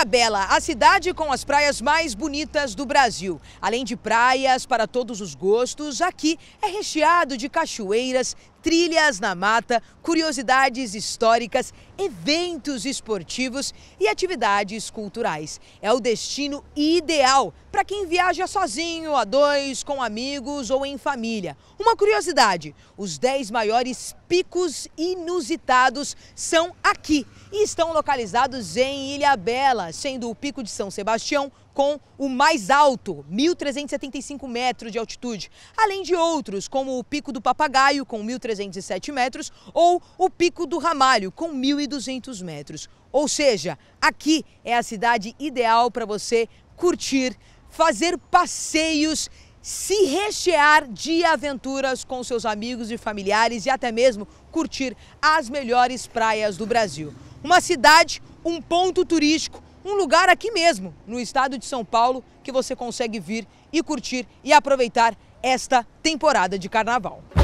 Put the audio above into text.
Ilha Bela, a cidade com as praias mais bonitas do Brasil. Além de praias para todos os gostos, aqui é recheado de cachoeiras, trilhas na mata, curiosidades históricas, eventos esportivos e atividades culturais. É o destino ideal para quem viaja sozinho, a dois, com amigos ou em família. Uma curiosidade: os 10 maiores picos inusitados são aqui e estão localizados em Ilha Bela sendo o Pico de São Sebastião com o mais alto, 1.375 metros de altitude, além de outros, como o Pico do Papagaio, com 1.307 metros, ou o Pico do Ramalho, com 1.200 metros. Ou seja, aqui é a cidade ideal para você curtir, fazer passeios se rechear de aventuras com seus amigos e familiares e até mesmo curtir as melhores praias do Brasil. Uma cidade, um ponto turístico, um lugar aqui mesmo, no estado de São Paulo, que você consegue vir e curtir e aproveitar esta temporada de carnaval.